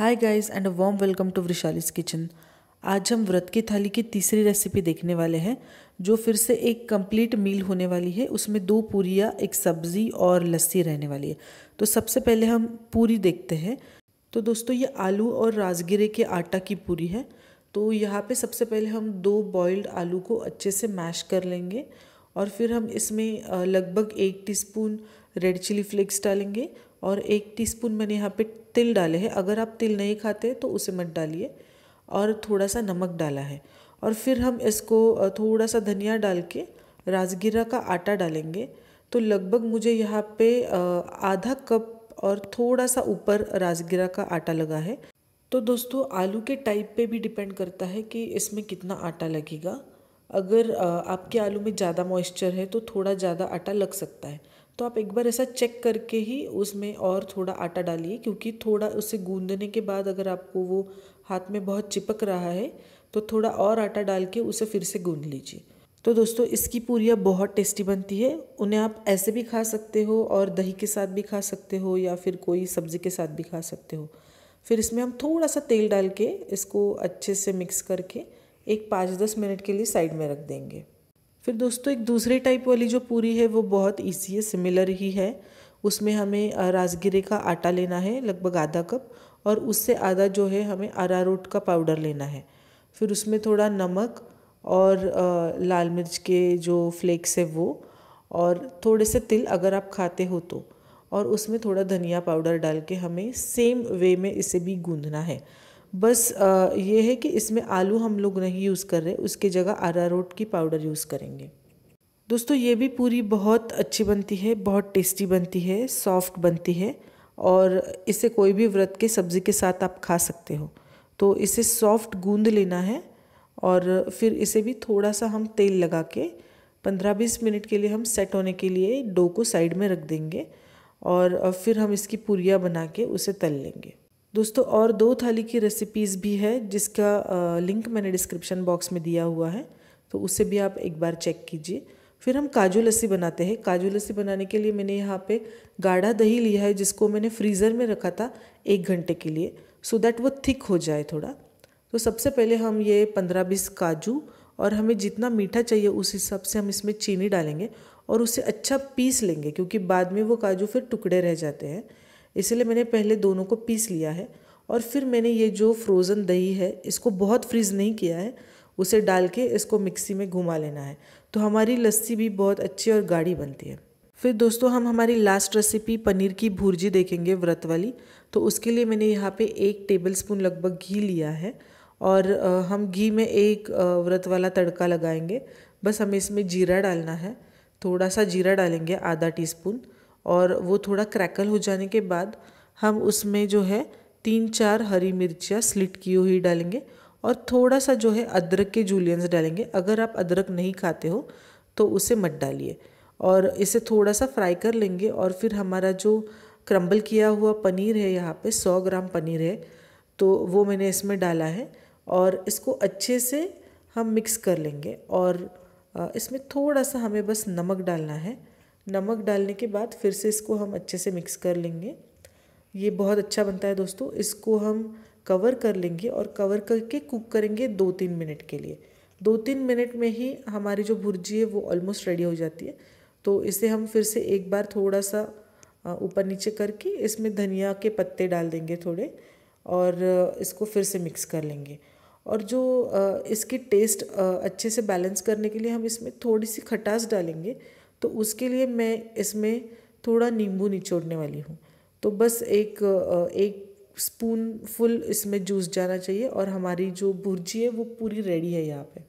hi guys and a warm welcome to Vrushali's kitchen आज हम व्रत की थाली की तीसरी रेसिपी देखने वाले हैं जो फिर से एक कंप्लीट मील होने वाली है उसमें दो पूरियाँ एक सब्ज़ी और लस्सी रहने वाली है तो सबसे पहले हम पूरी देखते हैं तो दोस्तों ये आलू और राजगिरे के आटा की पूरी है तो यहाँ पे सबसे पहले हम दो बॉयल्ड आलू को अच्छे से मैश कर लेंगे और फिर हम इसमें लगभग एक टी रेड चिली फ्लेक्स डालेंगे और एक टीस्पून मैंने यहाँ पे तिल डाले हैं अगर आप तिल नहीं खाते तो उसे मत डालिए और थोड़ा सा नमक डाला है और फिर हम इसको थोड़ा सा धनिया डाल के राजगिरा का आटा डालेंगे तो लगभग मुझे यहाँ पे आधा कप और थोड़ा सा ऊपर राजगिरा का आटा लगा है तो दोस्तों आलू के टाइप पे भी डिपेंड करता है कि इसमें कितना आटा लगेगा अगर आपके आलू में ज़्यादा मॉइस्चर है तो थोड़ा ज़्यादा आटा लग सकता है तो आप एक बार ऐसा चेक करके ही उसमें और थोड़ा आटा डालिए क्योंकि थोड़ा उसे गूंदने के बाद अगर आपको वो हाथ में बहुत चिपक रहा है तो थोड़ा और आटा डाल के उसे फिर से गूंद लीजिए तो दोस्तों इसकी पूरियाँ बहुत टेस्टी बनती है उन्हें आप ऐसे भी खा सकते हो और दही के साथ भी खा सकते हो या फिर कोई सब्ज़ी के साथ भी खा सकते हो फिर इसमें हम थोड़ा सा तेल डाल के इसको अच्छे से मिक्स करके एक पाँच दस मिनट के लिए साइड में रख देंगे फिर दोस्तों एक दूसरे टाइप वाली जो पूरी है वो बहुत ईजी है सिमिलर ही है उसमें हमें राजगिरे का आटा लेना है लगभग आधा कप और उससे आधा जो है हमें अरारोट का पाउडर लेना है फिर उसमें थोड़ा नमक और लाल मिर्च के जो फ्लेक्स है वो और थोड़े से तिल अगर आप खाते हो तो और उसमें थोड़ा धनिया पाउडर डाल के हमें सेम वे में इसे भी गूँधना है बस ये है कि इसमें आलू हम लोग नहीं यूज़ कर रहे उसके जगह रोट की पाउडर यूज़ करेंगे दोस्तों ये भी पूरी बहुत अच्छी बनती है बहुत टेस्टी बनती है सॉफ्ट बनती है और इसे कोई भी व्रत के सब्ज़ी के साथ आप खा सकते हो तो इसे सॉफ्ट गूंद लेना है और फिर इसे भी थोड़ा सा हम तेल लगा के पंद्रह बीस मिनट के लिए हम सेट होने के लिए डो को साइड में रख देंगे और फिर हम इसकी पूरियाँ बना के उसे तल लेंगे दोस्तों और दो थाली की रेसिपीज़ भी है जिसका लिंक मैंने डिस्क्रिप्शन बॉक्स में दिया हुआ है तो उसे भी आप एक बार चेक कीजिए फिर हम काजू लस्सी बनाते हैं काजू लस्सी बनाने के लिए मैंने यहाँ पे गाढ़ा दही लिया है जिसको मैंने फ्रीज़र में रखा था एक घंटे के लिए सो so दैट वो थिक हो जाए थोड़ा तो सबसे पहले हम ये पंद्रह बीस काजू और हमें जितना मीठा चाहिए उस हिसाब से हम इसमें चीनी डालेंगे और उसे अच्छा पीस लेंगे क्योंकि बाद में वो काजू फिर टुकड़े रह जाते हैं इसलिए मैंने पहले दोनों को पीस लिया है और फिर मैंने ये जो फ्रोज़न दही है इसको बहुत फ्रीज़ नहीं किया है उसे डाल के इसको मिक्सी में घुमा लेना है तो हमारी लस्सी भी बहुत अच्छी और गाढ़ी बनती है फिर दोस्तों हम हमारी लास्ट रेसिपी पनीर की भुर्जी देखेंगे व्रत वाली तो उसके लिए मैंने यहाँ पे एक टेबल स्पून लगभग घी लिया है और हम घी में एक व्रत वाला तड़का लगाएंगे बस हमें इसमें जीरा डालना है थोड़ा सा जीरा डालेंगे आधा टीस्पून और वो थोड़ा क्रैकल हो जाने के बाद हम उसमें जो है तीन चार हरी मिर्चियाँ स्लिट की हुई डालेंगे और थोड़ा सा जो है अदरक के जूलियंस डालेंगे अगर आप अदरक नहीं खाते हो तो उसे मत डालिए और इसे थोड़ा सा फ्राई कर लेंगे और फिर हमारा जो क्रम्बल किया हुआ पनीर है यहाँ पे सौ ग्राम पनीर है तो वो मैंने इसमें डाला है और इसको अच्छे से हम मिक्स कर लेंगे और इसमें थोड़ा सा हमें बस नमक डालना है नमक डालने के बाद फिर से इसको हम अच्छे से मिक्स कर लेंगे ये बहुत अच्छा बनता है दोस्तों इसको हम कवर कर लेंगे और कवर करके कुक करेंगे दो तीन मिनट के लिए दो तीन मिनट में ही हमारी जो भुर्जी है वो ऑलमोस्ट रेडी हो जाती है तो इसे हम फिर से एक बार थोड़ा सा ऊपर नीचे करके इसमें धनिया के पत्ते डाल देंगे थोड़े और इसको फिर से मिक्स कर लेंगे और जो इसकी टेस्ट अच्छे से बैलेंस करने के लिए हम इसमें थोड़ी सी खटास डालेंगे तो उसके लिए मैं इसमें थोड़ा नींबू निचोड़ने वाली हूँ तो बस एक एक स्पून फुल इसमें जूस जाना चाहिए और हमारी जो भुर्जी है वो पूरी रेडी है यहाँ पे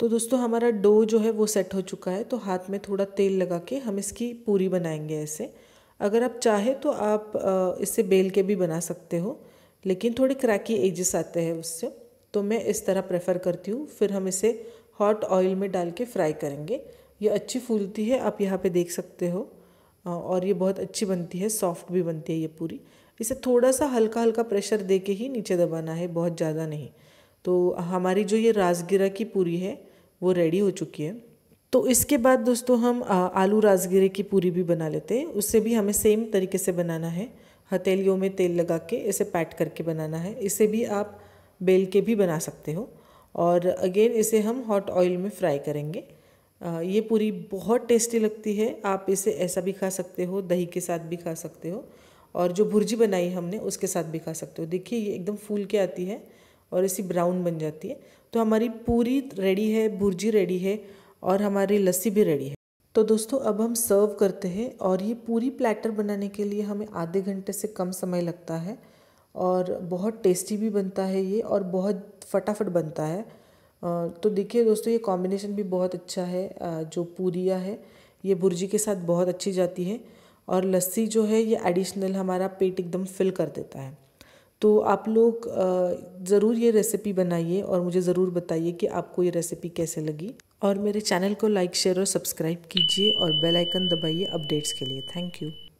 तो दोस्तों हमारा डो जो है वो सेट हो चुका है तो हाथ में थोड़ा तेल लगा के हम इसकी पूरी बनाएंगे ऐसे अगर आप चाहे तो आप इसे बेल के भी बना सकते हो लेकिन थोड़े क्रैकी एजेस आते हैं उससे तो मैं इस तरह प्रेफर करती हूँ फिर हम इसे हॉट ऑयल में डाल के फ्राई करेंगे ये अच्छी फूलती है आप यहाँ पे देख सकते हो और ये बहुत अच्छी बनती है सॉफ्ट भी बनती है ये पूरी इसे थोड़ा सा हल्का हल्का प्रेशर दे के ही नीचे दबाना है बहुत ज़्यादा नहीं तो हमारी जो ये राजगिरा की पूरी है वो रेडी हो चुकी है तो इसके बाद दोस्तों हम आलू राजगिरे की पूरी भी बना लेते हैं उससे भी हमें सेम तरीके से बनाना है हथेलियों में तेल लगा के इसे पैट करके बनाना है इसे भी आप बेल के भी बना सकते हो और अगेन इसे हम हॉट ऑयल में फ्राई करेंगे ये पूरी बहुत टेस्टी लगती है आप इसे ऐसा भी खा सकते हो दही के साथ भी खा सकते हो और जो भुर्जी बनाई हमने उसके साथ भी खा सकते हो देखिए ये एकदम फूल के आती है और इसी ब्राउन बन जाती है तो हमारी पूरी रेडी है भुर्जी रेडी है और हमारी लस्सी भी रेडी है तो दोस्तों अब हम सर्व करते हैं और ये पूरी प्लेटर बनाने के लिए हमें आधे घंटे से कम समय लगता है और बहुत टेस्टी भी बनता है ये और बहुत फटाफट बनता है तो देखिए दोस्तों ये कॉम्बिनेशन भी बहुत अच्छा है जो पूरिया है ये भुर्जी के साथ बहुत अच्छी जाती है और लस्सी जो है ये एडिशनल हमारा पेट एकदम फिल कर देता है तो आप लोग ज़रूर ये रेसिपी बनाइए और मुझे ज़रूर बताइए कि आपको ये रेसिपी कैसे लगी और मेरे चैनल को लाइक शेयर और सब्सक्राइब कीजिए और बेल आइकन दबाइए अपडेट्स के लिए थैंक यू